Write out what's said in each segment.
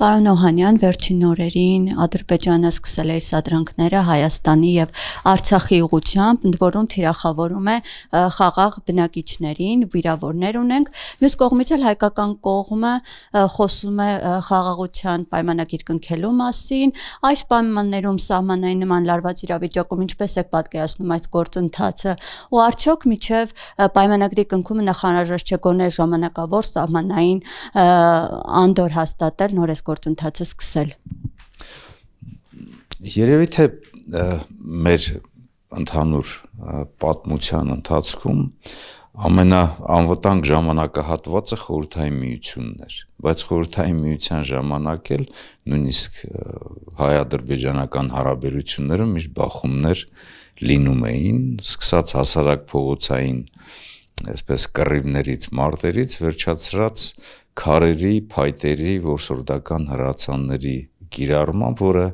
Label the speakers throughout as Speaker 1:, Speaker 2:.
Speaker 1: Պարոն Օհանյան վերջին օրերին Ադրբեջանը սկսել է իր սադրանքները Հայաստանի եւ Արցախի ուղությամբ, ընդ որում թիրախավորում է խաղաղ բնակիչներին, վիրավորներ ունենք։ Մյուս կողմից էլ հայկական կողմը խոսում է խաղաղության պայմանագիր կնքելու մասին։ Այս պայմաններում սահմանային նման լարված իրավիճակում ինչպես է պատկերացնում այս գործընթացը ու արդյոք միջև պայմանագրի կնքումը նախանարժեշտ չէ գոնե ժամանակավոր սահմանային անդոր հաստատել նորից գործընթացը սկսել։
Speaker 2: Երևի թե մեր ընդհանուր պատմության ընթացքում ամենաանվտանգ ժամանակահատվածը խորհրդային միությունն էր, բայց խորհրդային միության ժամանակ էլ նույնիսկ հայ-ադրբեջանական հարաբերություններում միշտ բախումներ լինում էին, սկսած հասարակ փողոցային այսպես կռիվներից, մարտերից վերջացրած քարերի, փայտերի, որսորդական հրացանների կիրառմամբ, որը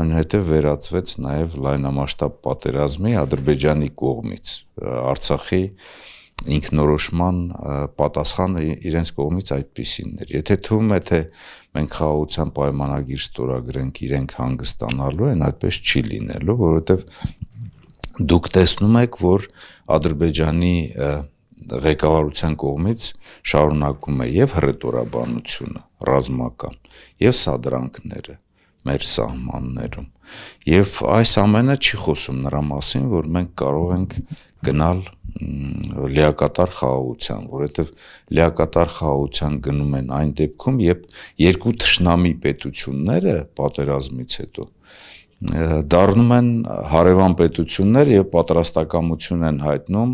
Speaker 2: այնուհետև վերածվեց նաև լայնամասշտաբ պատերազմի Ադրբեջանի կողմից Արցախի ինքնորոշման պատասխանը իրենց կողմից այդպեսին էր։ Եթե թվում է թե մենք խաղաղության պայմանագիր ստորագրենք իրենք հանգստանալու են, այդպես չի լինելու, որովհետև դուք տեսնում եք, որ Ադրբեջանի և, ղեկավարության կողմից շարունակում է եւ հռետորաբանությունը ռազմական եւ սադրանքները մեր սահմաններում եւ այս ամենը չի խոսում նրա մասին որ մենք կարող ենք գնալ լիակատար խաղաղության որովհետեւ լիակատար խաղաղության գնում են այն դեպքում երբ երկու ճշնամի պետությունները պատերազմից հետո դառնում են հարևան պետություններ եւ պատրաստակամություն են հայտնում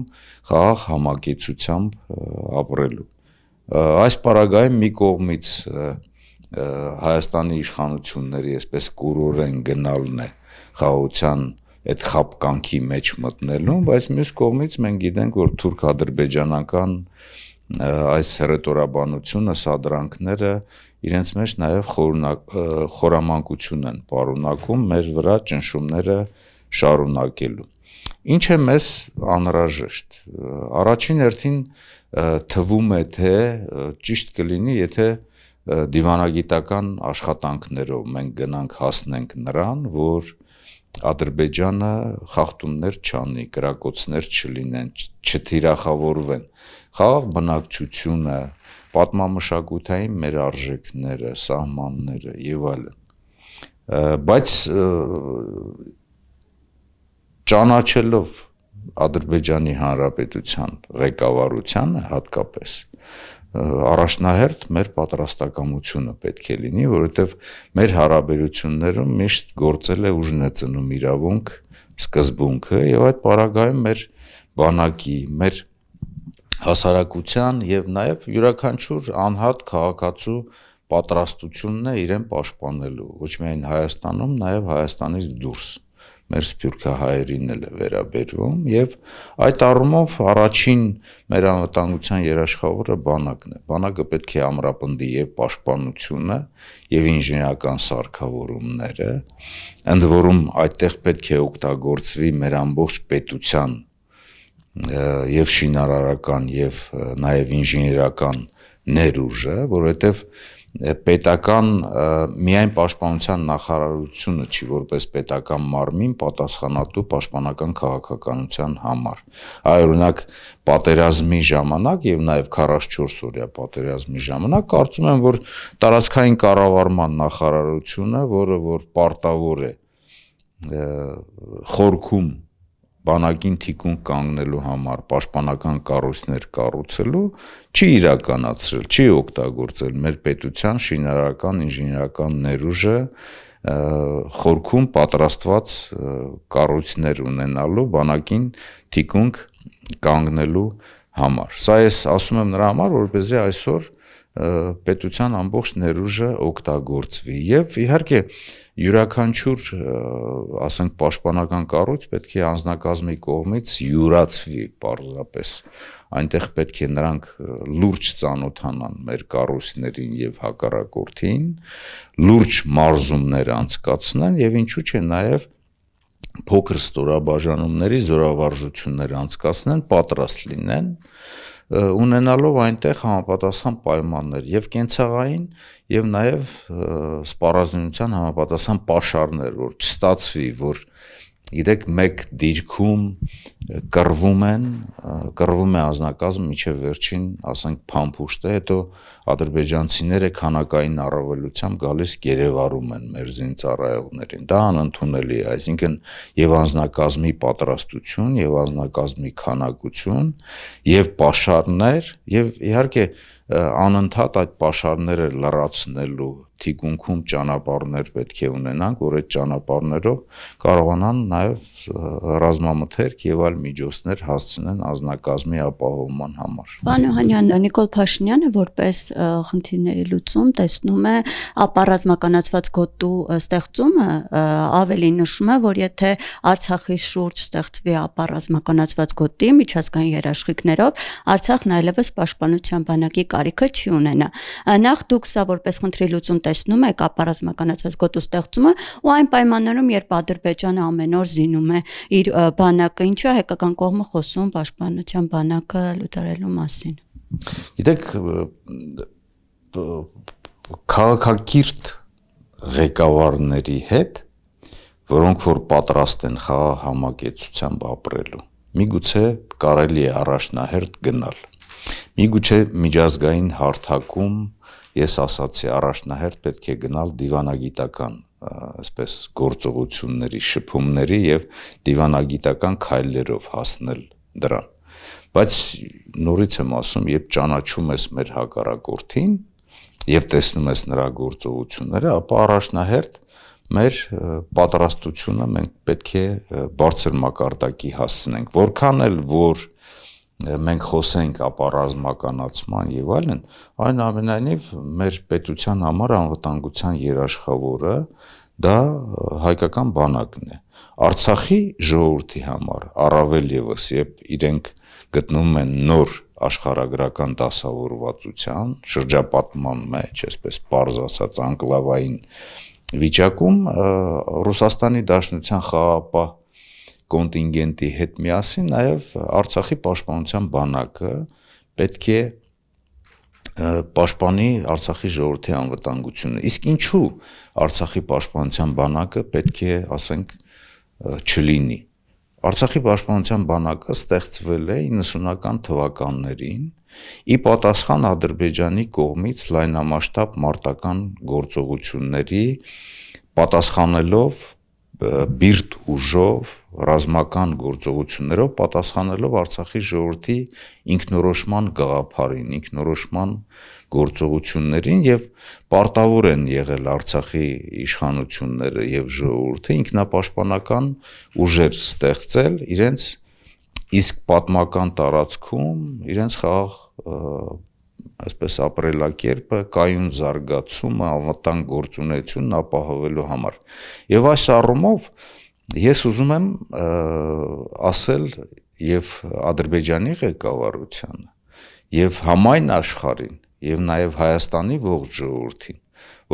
Speaker 2: խաղաղ համակեցությամբ ապրելու։ Այս պարագայում մի կողմից Հայաստանի իշխանությունների այսպես կուրորեն գնալն է խաղաղության այդ խապկանքի մեջ մտնելուն, բայց մյուս կողմից մենք գիտենք, որ թուրք-ադրբեջանական այս հրետորաբանությունը, սադրանքները իրենց մեջ նաև խորնակ խորամանկություն են պարունակում մեր վրա ճնշումները շարունակելու։ Ինչ է մեզ անհրաժեշտ։ Առաջին հերթին թվում է թե ճիշտ կլինի, եթե դիվանագիտական աշխատանքներով մենք գնանք հասնենք նրան, որ Ադրբեջանը խախտումներ չանի, կրակոցներ չլինեն, չթիրախավորվեն։ Խաղաղ բնակչությունը, պատմամշակութային մեր արժեքները, սահմանները եւ այլն։ Բայց ճանաչելով Ադրբեջանի Հանրապետության ղեկավարությանը հատկապես առաջնահերթ մեր պատրաստակամությունը պետք է լինի, որովհետև մեր հարաբերություններում միշտ գործել է ուժնեցնում իրավունք, սկզբունքը եւ այդ պարագայում մեր բանակի, մեր հասարակության եւ նաեւ յուրաքանչյուր անհատ քաղաքացու պատրաստությունն է իրեն պաշտպանելու ոչ միայն Հայաստանում, նաեւ Հայաստանից դուրս մեր սփյուռքը հայերին էլ է վերաբերվում եւ այդ առումով առաջին մեր անվտանգության երաշխավորը բանակն է։ Բանակը պետք է ամրապնդի եւ պաշտպանությունը եւ ինժեներական սարքավորումները, ընդ որում այդտեղ պետք է օգտագործվի մեր ամբողջ պետության եւ շինարարական եւ նաեւ ինժեներական ներուժը, որովհետեւ պետական միայն պաշտպանության նախարարությունը չի որպես պետական մարմին պատասխանատու պաշտպանական քաղաքականության համար։ Այ օրինակ պատերազմի ժամանակ եւ նաեւ 44 օրյա պատերազմի ժամանակ կարծում եմ որ տարածքային կառավարման նախարարությունը, որը որ պարտավոր է խորքում որ բանակին թիկուն կանգնելու համար պաշտպանական կառույցներ կառուցելու չի իրականացրել, չի օգտագործել մեր պետության շինարարական ինժեներական ներուժը խորքում պատրաստված կառույցներ ունենալու բանակին թիկունք կանգնելու համար։ Սա ես ասում եմ նրա համար, որպեսզի այսօր պետության ամբողջ ներուժը օգտագործվի եւ իհարկե յուրաքանչյուր ասենք պաշտպանական կառույց պետք է անznակազմի կողմից յուրացվի պարզապես այնտեղ պետք է նրանք լուրջ ծանոթանան մեր կառույցներին եւ հակառակորդին լուրջ մարզումներ անցկացնեն եւ ինչու՞ չէ նաեւ փոքր ստորաբաժանումների զորավարժություններ անցկացնեն պատրաստ լինեն և, ունենալով այնտեղ համապատասխան պայմաններ եւ կենցաղային եւ նաեւ սպառազինության համապատասխան պաշարներ, որ չստացվի, որ Գիտեք, մեկ դիրքում կռվում են, կռվում է անznակազմ միջև վերջին, ասենք, փամփուշտը, հետո ադրբեջանցիները քանակային առավելությամբ գալիս Երևանում են մերզին ծառայողներին։ Դա անընդունելի է, այսինքն եւ անznակազմի պատրաստություն, եւ անznակազմի քանակություն, եւ պաշարներ, եւ իհարկե անընդհատ այդ պաշարները լրացնելու թիկունքում ճանապարհներ պետք է ունենանք, որ այդ ճանապարհներով կարողանան նաև ռազմամթերք եւ այլ միջոցներ հասցնեն անznակազմի ապահովման համար։ Պարոն Օհանյան,
Speaker 1: Նիկոլ Փաշինյանը որպես խնդիրների լուծում տեսնում է ապառազմականացված գոտու ստեղծումը ավելի նշում է, որ եթե Արցախի շուրջ ստեղծվի ապառազմականացված գոտի միջազգային երաշխիքներով, Արցախն այլևս պաշտպանության բանակի կարիքը չի ունենա։ Նախ դուք սա որպես խնդրի լուծում տեսնում եք ապարազմականացված գոտու ստեղծումը ու այն պայմաններում, երբ Ադրբեջանը ամեն օր զինում է իր բանակը, ինչու է հայկական կողմը խոսում պաշտպանության բանակը լուծարելու մասին։
Speaker 2: Գիտեք, քաղաքակիրթ ղեկավարների հետ, որոնք որ պատրաստ են խաղահամակեցությամբ ապրելու։ Միգուցե կարելի է առաջնահերթ գնալ։ Միգուցե միջազգային հարթակում ես ասացի առաջնահերթ պետք է գնալ դիվանագիտական այսպես գործողությունների շփումների եւ դիվանագիտական քայլերով հասնել դրան բայց նորից եմ ասում երբ ճանաչում ես մեր հակառակորդին եւ տեսնում ես նրա գործողությունները ապա առաջնահերթ մեր պատրաստությունը մենք պետք է բարձր մակարդակի հասցնենք որքան էլ որ, որ մենք խոսենք ապա ռազմականացման եւ այլն, այնուամենայնիվ մեր պետության համար անվտանգության երաշխավորը դա հայկական բանակն է։ Արցախի ժողովրդի համար առավել եւս, երբ իրենք գտնում են նոր աշխարհագրական դասավորվածության շրջապատման մեջ, այսպես པարզ ասած անկլավային վիճակում Ռուսաստանի Դաշնության խաղապահ կոնտինգենտի հետ միասին նաև Արցախի պաշտպանության բանակը պետք է պաշտպանի Արցախի ժողովրդի անվտանգությունը։ Իսկ ինչու Արցախի պաշտպանության բանակը պետք է, ասենք, չլինի։ Արցախի պաշտպանության բանակը ստեղծվել է 90-ական թվականներին ի պատասխան Ադրբեջանի կողմից լայնամասշտաբ մարտական գործողությունների պատասխանելով բիրտ ուժով, ռազմական գործողություններով պատասխանելով Արցախի ժողովրդի ինքնորոշման գաղափարին, ինքնորոշման գործողություններին եւ պարտավոր են եղել Արցախի իշխանությունները եւ ժողովուրդը ինքնապաշտպանական ուժեր ստեղծել իրենց իսկ պատմական տարածքում իրենց խաղաղ այսպես ապրելակերպը, կայուն զարգացումը, անվտանգ գործունեությունն ապահովելու համար։ Եվ այս առումով ես ուզում եմ ասել եւ Ադրբեջանի ղեկավարությանը, եւ համայն աշխարհին, եւ նաեւ Հայաստանի ողջ ժողովրդին,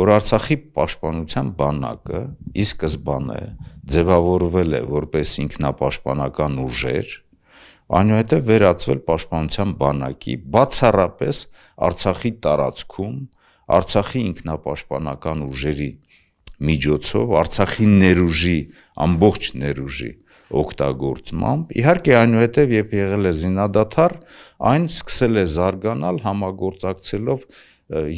Speaker 2: որ Արցախի պաշտպանության բանակը ի սկզբանե ձևավորվել է որպես ինքնապաշտպանական ուժեր, Այնուհետև վերածվել պաշտպանության բանակի բացառապես Արցախի տարածքում Արցախի ինքնապաշտպանական ուժերի միջոցով Արցախի ներուժի ամբողջ ներուժի օգտագործմամբ իհարկե այնուհետև երբ եղել է զինադադար այն սկսել է զարգանալ համագործակցելով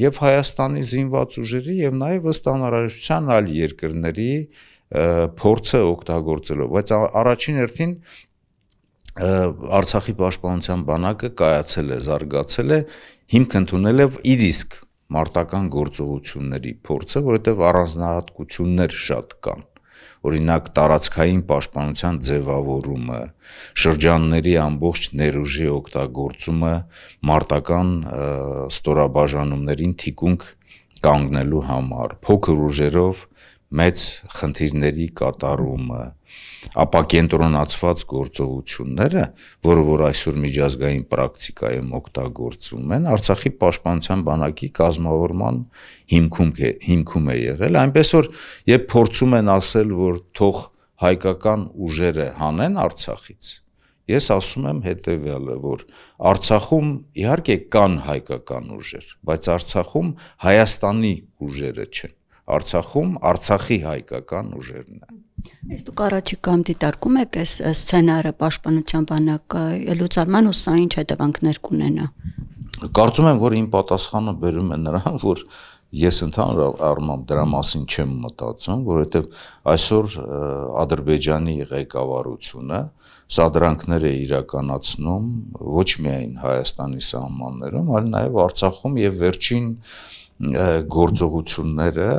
Speaker 2: եւ Հայաստանի զինված ուժերի եւ նաեւ ըստ անհրաժեշտության այլ երկրների փորձը օգտագործելով բայց առաջին հերթին Արցախի պաշտպանության բանակը կայացել է, զարգացել է, հիմք ընդունել է իր իսկ մարտական գործողությունների փորձը, որովհետև առանձնահատկություններ շատ կան։ Օրինակ տարածքային պաշտպանության ձևավորումը, շրջանների ամբողջ ներուժի օգտագործումը, մարտական ստորաբաժանումներին թիկունք կանգնելու համար, փոքր ուժերով մեծ խնդիրների կատարումը, ապա կենտրոնացված գործողությունները, որը որ այսօր միջազգային պրակտիկայում օգտագործվում են, Արցախի պաշտպանության բանակի կազմավորման հիմքում է, հիմքում է եղել, այնպես որ երբ փորձում են ասել, որ թող հայկական ուժերը հանեն Արցախից, ես ասում եմ հետեւյալը, որ Արցախում իհարկե կան հայկական ուժեր, բայց Արցախում Հայաստանի ուժերը չեն Արցախում Արցախի հայկական ուժերն են։
Speaker 1: Իս դուք առաջիկամ դիտարկում եք այս սցենարը պաշտպանության բանակի լուծարման ու սա ինչ հետևանքներ կունենա։
Speaker 2: Կարծում եմ, որ իմ պատասխանը բերում է նրան, որ ես ընդհանուր առմամբ դրա մասին չեմ մտածում, որովհետև այսօր Ադրբեջանի ղեկավարությունը սադրանքներ է իրականացնում ոչ միայն Հայաստանի սահմաններում, այլ նաև Արցախում եւ վերջին և գործողությունները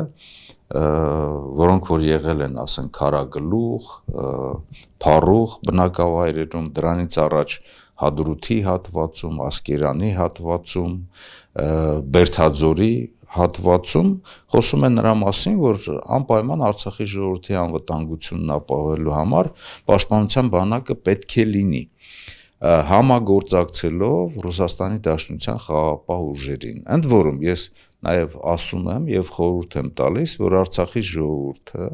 Speaker 2: որոնք որ եղել են, ասենք, քարագլուխ, փառուխ բնակավայրերում, դրանից առաջ Հադրութի հատվածում, Ասկերանի հատվածում, Բերթաձորի հատվածում խոսում են նրա մասին, որ անպայման Արցախի ժողովրդի անվտանգությունն ապահովելու համար պաշտպանության բանակը պետք է լինի համագործակցելով Ռուսաստանի Դաշնության խաղապահ ուժերին։ Ընդ որում ես նաև ասում եմ եւ խորհուրդ եմ տալիս, որ Արցախի ժողովուրդը,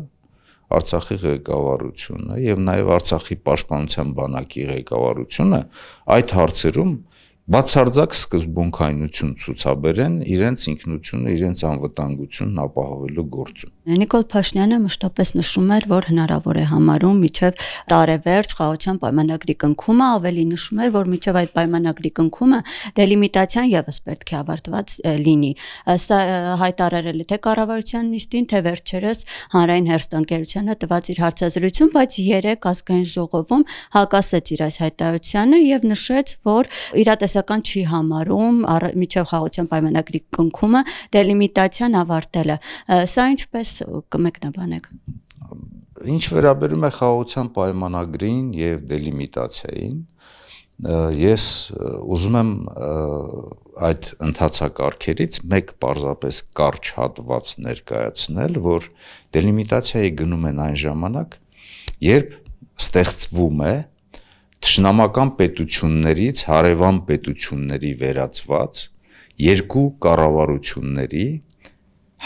Speaker 2: Արցախի ղեկավարությունը եւ նաեւ Արցախի պաշտպանության բանակի ղեկավարությունը այդ հարցերում բացարձակ սկզբունքայնություն ցուցաբերեն իրենց ինքնությունը, իրենց անվտանգությունն ապահովելու գործում։
Speaker 1: Նիկոլ Փաշնյանը մշտապես նշում էր, որ հնարավոր է համարում միջև տարեվերջ խաղաղության պայմանագրի կնքումը, ավելի նշում էր, որ միջև այդ պայմանագրի կնքումը դելիմիտացիան եւս պետք է ավարտված լինի։ Սա հայտարարել է թե կառավարության նիստին, թե վերջերս հանրային հերթանկերությանը տված իր հարցազրույցում, բայց երեք ազգային ժողովում հակասեց իր այս հայտարարությանը եւ նշեց, որ իրատես տնտեսական չի համարում միջև խաղաղության պայմանագրի կնքումը դելիմիտացիան ավարտելը։ Սա ինչպես կմեկնաբանեք։
Speaker 2: Ինչ վերաբերում է խաղաղության պայմանագրին եւ դելիմիտացիային, ես ուզում եմ այդ ընդհանցակարգերից մեկ պարզապես կարճ հատված ներկայացնել, որ դելիմիտացիայի գնում են այն ժամանակ, երբ ստեղծվում է թշնամական պետություններից հարևան պետությունների վերածված երկու կառավարությունների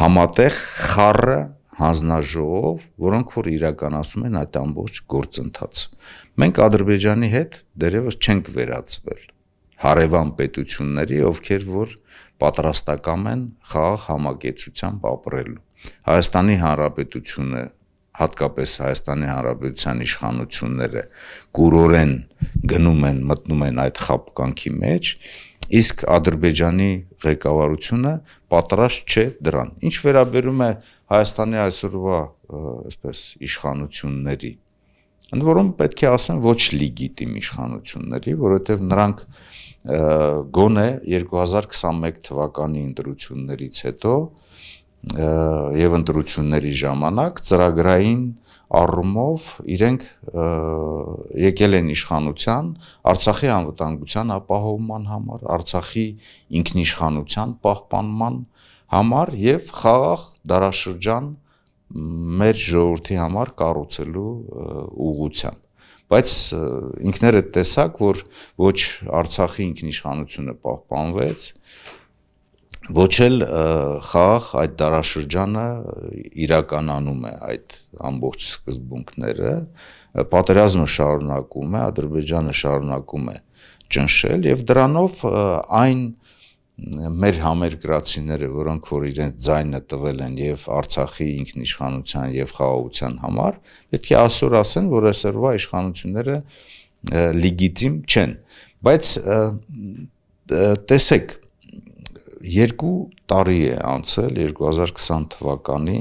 Speaker 2: համատեղ խառը հանձնաժողով, որոնք որ իրականացում են այդ ամբողջ գործընթացը։ Մենք Ադրբեջանի հետ դերևս չենք վերածվել հարևան պետությունների, ովքեր որ պատրաստական են խաղ համագեցությամբ ապրելու։ Հայաստանի Հանրապետությունը հատկապես Հայաստանի Հանրապետության իշխանությունները գուրորեն գնում են, մտնում են այդ խապկանքի մեջ, իսկ Ադրբեջանի ղեկավարությունը պատրաստ չէ դրան։ Ինչ վերաբերում է Հայաստանի այսօրվա, այսպես, իշխանությունների, ընդ որում պետք է ասեմ ոչ լիգիտիմ իշխանությունների, որովհետև նրանք գոնե 2021 թվականի ընտրություններից հետո եւ ընտրությունների ժամանակ ծրագրային առումով իրենք եկել են իշխանության Արցախի անվտանգության ապահովման համար, Արցախի ինքնիշխանության պահպանման համար եւ խաղաղ դարաշրջան մեր ժողովրդի համար կառուցելու ուղղությամբ բայց ինքներդ տեսակ որ ոչ Արցախի ինքնիշխանությունը պահպանվեց ոչ էլ խաղ այդ դարաշրջանը իրականանում է այդ ամբողջ սկզբունքները, պատերազմը շարունակում է, Ադրբեջանը շարունակում է ճնշել եւ դրանով այն մեր համերգրացիները, որոնք որ իրենց ձայնը տվել են եւ Արցախի ինքնիշխանության եւ խաղաղության համար, պետք է ասոր ասեն, որ այսօրվա իշխանությունները լեգիտիմ չեն։ Բայց տեսեք, 2 տարի է անցել 2020 թվականի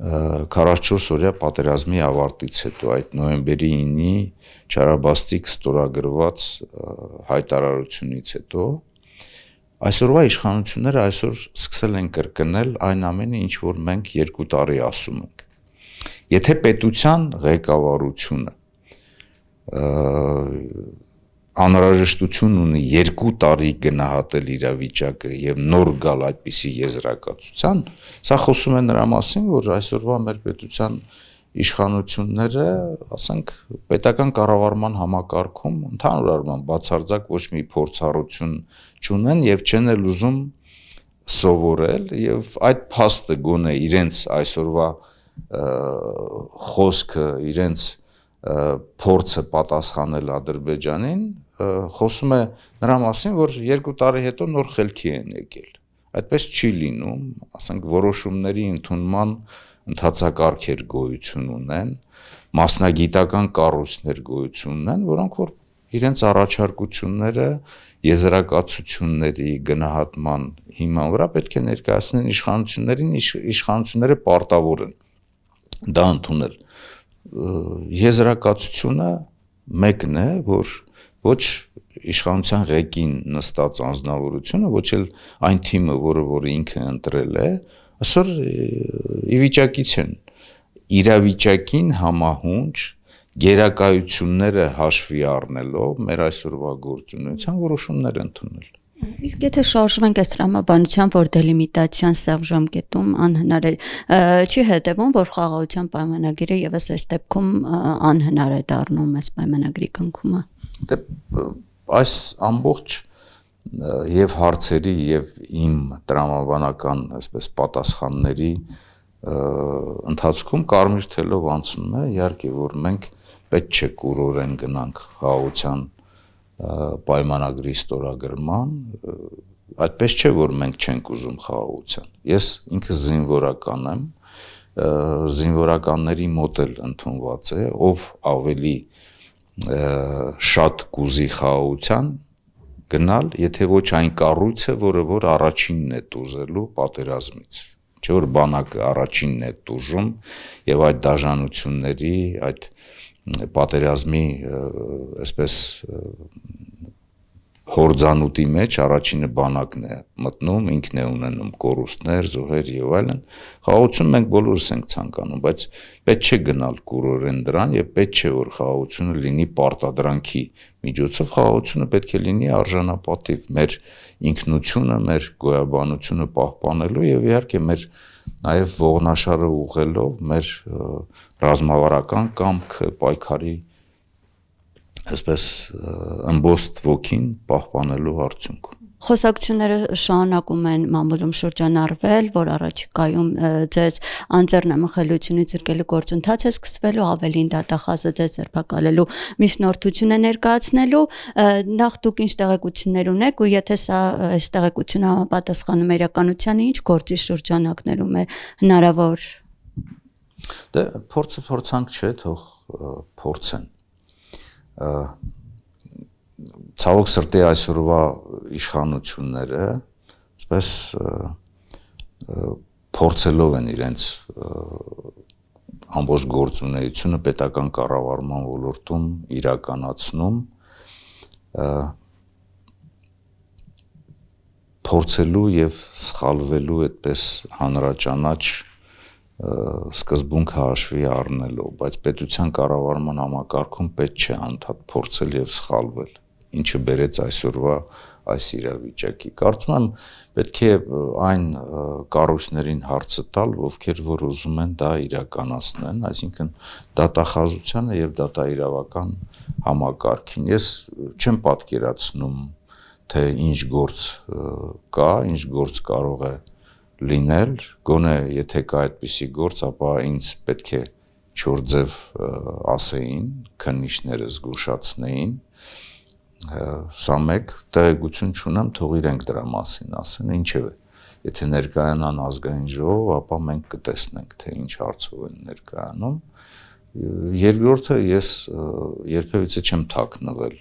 Speaker 2: 44 օրյա պատերազմի ավարտից հետո այդ նոյեմբերի 9-ի Չարաբաստիկ ստորագրված հայտարարությունից հետո այսօրվա իշխանությունները այսօր սկսել են կրկնել այն ամենը, ինչ որ մենք 2 տարի ասում ենք։ Եթե պետության ղեկավարությունը անհրաժեշտություն ունի 2 տարի գնահատել իրավիճակը եւ նոր գալ այդպիսի եզրակացության, սա խոսում է նրա մասին, որ այսօրվա մեր պետության իշխանությունները, ասենք, պետական կառավարման համակարգում ընդհանուր առմամբ բացարձակ ոչ մի փորձառություն չունեն եւ չեն էլ ուզում սովորել եւ այդ փաստը գոնե իրենց այսօրվա խոսքը, իրենց փորձը պատասխանել Ադրբեջանին խոսում է նրա մասին, որ երկու տարի հետո նոր խելքի են եկել։ Այդպես չի լինում, ասենք որոշումների ընդունման ընդհանցակարգեր գոյություն ունեն, մասնագիտական կառույցներ գոյություն ունեն, որոնք որ իրենց առաջարկությունները եզրակացությունների գնահատման հիման վրա պետք է ներկայացնեն իշխանություններին, իշխանությունները պարտավոր են դա ընդունել։ Եզրակացությունը մեկն է, որ ոչ իշխանության ղեկին նստած անձնավորությունը, ոչ էլ այն թիմը, որը որը ինքը ընտրել է, այսօր ի վիճակից են իրավիճակին համահունչ գերակայությունները հաշվի առնելով մեր այսօրվա գործունեության որոշումներ ընդունել։
Speaker 1: Իսկ եթե շարժվենք այս տրամաբանության, որ դելիմիտացիան սաղ ժամկետում անհնար է, չի հետևում, որ խաղաղության պայմանագիրը եւս այս դեպքում անհնար է դառնում այս պայմանագրի կնքումը։
Speaker 2: Դե այս ամբողջ եւ հարցերի եւ իմ տրամաբանական, այսպես պատասխանների ընթացքում կարմիր թելով անցնում է, իհարկե որ մենք պետք չէ կուրորեն գնանք խաղաղության պայմանագրի ստորագրման, այդպես չէ որ մենք չենք ուզում խաղաղության։ Ես ինքը զինվորական եմ, զինվորականների մոդել ընդունված է, ով ավելի շատ կուզի խաղաղության գնալ, եթե ոչ այն կառույցը, որը որ առաջինն է դուզելու պատերազմից։ Չէ որ բանակը առաջինն է դուժում եւ այդ դաժանությունների, այդ պատերազմի, այսպես հորձանուտի մեջ առաջինը բանակն է մտնում, ինքն է ունենում կորուստներ, զոհեր եւ այլն։ Խաղաղություն մենք բոլորս ենք ցանկանում, բայց պետք չէ գնալ կուրորեն դրան եւ պետք չէ որ խաղաղությունը լինի պարտադրանքի միջոցով, խաղաղությունը պետք է լինի արժանապատիվ մեր ինքնությունը, մեր գոյաբանությունը պահպանելու եւ իհարկե մեր նաեւ ողնաշարը ուղղելով մեր ռազմավարական կամքը պայքարի այսպես ըմբոստ ոգին պահպանելու արդյունք։
Speaker 1: Խոսակցությունները շարունակում են մամուլում շրջանառվել, որ առաջիկայում ձեզ անձեռնամխելիությունից զրկելու գործընթաց է սկսվելու, ավելին դատախազը ձեզ ձերբակալելու միջնորդություն է ներկայացնելու։ Նախ դուք ինչ տեղեկություններ ունեք ու եթե սա այս տեղեկությունը համապատասխանում է իրականությանը, ինչ գործի շրջանակներում է հնարավոր։
Speaker 2: Դե փորձը փորձանք չէ, թող փորձեն ցավոք սրտի այսօրվա իշխանությունները այսպես փորձելով են իրենց ամբողջ գործունեությունը պետական կառավարման ոլորտում իրականացնում փորձելու եւ սխալվելու այդպես հանրաճանաչ սկզբունք հաշվի առնելու, բայց պետության կառավարման համակարգում պետք չէ անդադ փորձել եւ սխալվել, ինչը բերեց այսօրվա այս իրավիճակի։ Կարծում եմ պետք է այն կառույցներին հարցը տալ, ովքեր որ ուզում են դա իրականացնեն, այսինքն դատախազությանը եւ դատաիրավական համակարգին։ Ես չեմ պատկերացնում, թե ինչ գործ կա, ինչ գործ կարող է լինել, գոնե եթե կա այդպիսի գործ, ապա ինձ պետք է չոր ձև ասեին, քննիչները զգուշացնեին։ Սա մեկ տեղեկություն չունեմ, թող իրենք դրա մասին ասեն, ինչևէ։ Եթե ներկայանան ազգային ժողով, ապա մենք կտեսնենք, թե ինչ հարցով են ներկայանում։ Երկրորդը ես երբևիցե չեմ թաքնվել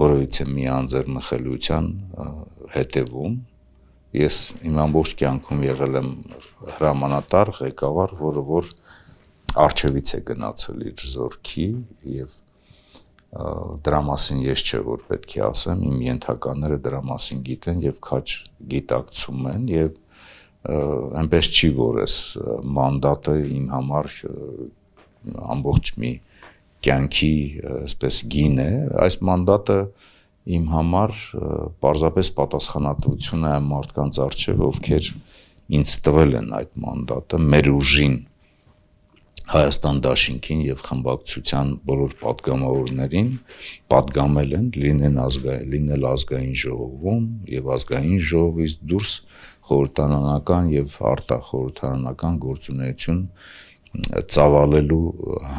Speaker 2: որևիցե մի անձեռնխելիության հետևում, ես իմ ամբողջ կյանքում եղել եմ հրամանատար, ղեկավար, որը որ արչևից է գնացել իր զորքի եւ դրա մասին ես չէ որ պետք է ասեմ, իմ ենթականները դրա մասին գիտեն եւ քաջ գիտակցում են եւ այնպես չի որ ես մանդատը իմ համար ամբողջ մի կյանքի այսպես գին է, այս մանդատը իմ համար պարզապես պատասխանատվությունը այն մարդկանց առջև, ովքեր ինձ տվել են այդ մանդատը մեր ուժին Հայաստան Դաշինքին եւ խմբակցության բոլոր падգամավորներին падգամել են լինեն ազգային լինել ազգային ժողովում եւ ազգային ժողովից դուրս խորհրդանանական եւ արտախորհրդանանական գործունեություն ծավալելու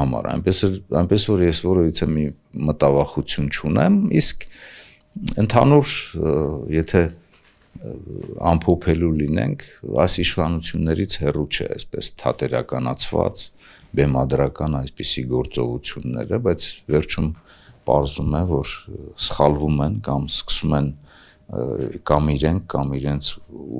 Speaker 2: համար այնպես այնպես որ ես որևիցե մի մտավախություն չունեմ իսկ և, Ընդհանուր, եթե ամփոփելու լինենք, այս իշխանություններից հեռու չէ այսպես թատերականացված բեմադրական այսպիսի գործողությունները, բայց վերջում պարզում է, որ սխալվում են կամ սկսում են կամ իրենք կամ իրենց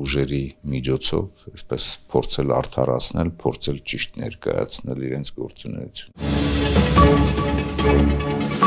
Speaker 2: ուժերի միջոցով այսպես փորձել արդարացնել, փորձել ճիշտ ներկայացնել իրենց գործունեությունը։